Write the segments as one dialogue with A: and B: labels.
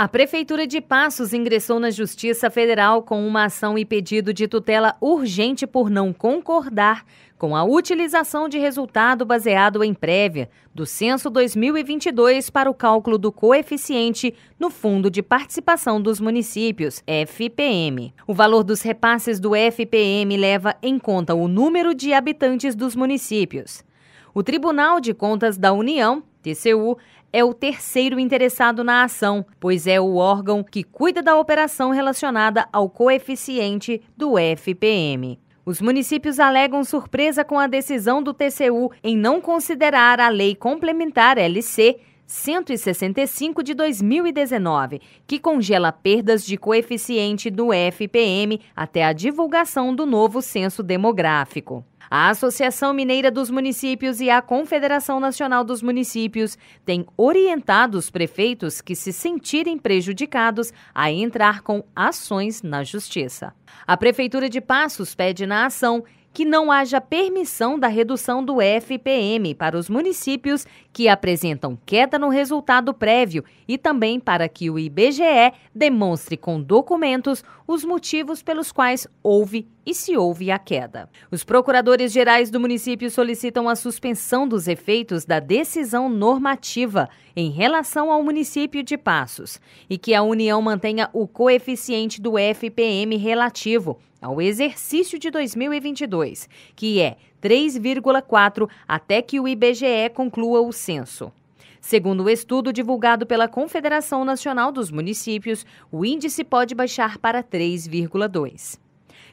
A: A Prefeitura de Passos ingressou na Justiça Federal com uma ação e pedido de tutela urgente por não concordar com a utilização de resultado baseado em prévia do Censo 2022 para o cálculo do coeficiente no Fundo de Participação dos Municípios, FPM. O valor dos repasses do FPM leva em conta o número de habitantes dos municípios. O Tribunal de Contas da União TCU, é o terceiro interessado na ação, pois é o órgão que cuida da operação relacionada ao coeficiente do FPM. Os municípios alegam surpresa com a decisão do TCU em não considerar a Lei Complementar LC 165 de 2019, que congela perdas de coeficiente do FPM até a divulgação do novo censo demográfico. A Associação Mineira dos Municípios e a Confederação Nacional dos Municípios têm orientado os prefeitos que se sentirem prejudicados a entrar com ações na Justiça. A Prefeitura de Passos pede na ação que não haja permissão da redução do FPM para os municípios que apresentam queda no resultado prévio e também para que o IBGE demonstre com documentos os motivos pelos quais houve e se houve a queda. Os procuradores gerais do município solicitam a suspensão dos efeitos da decisão normativa em relação ao município de Passos e que a União mantenha o coeficiente do FPM relativo ao exercício de 2022, que é 3,4 até que o IBGE conclua o censo. Segundo o estudo divulgado pela Confederação Nacional dos Municípios, o índice pode baixar para 3,2.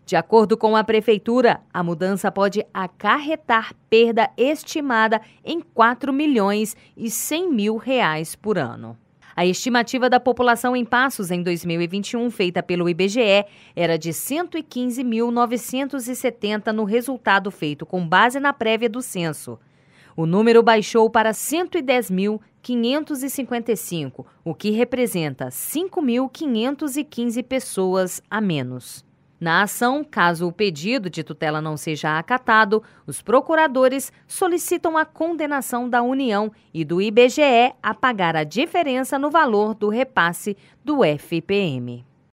A: De acordo com a prefeitura, a mudança pode acarretar perda estimada em 4 milhões e 100 mil reais por ano. A estimativa da população em Passos em 2021, feita pelo IBGE, era de 115.970 no resultado feito com base na prévia do censo. O número baixou para 110.555, o que representa 5.515 pessoas a menos. Na ação, caso o pedido de tutela não seja acatado, os procuradores solicitam a condenação da União e do IBGE a pagar a diferença no valor do repasse do FPM.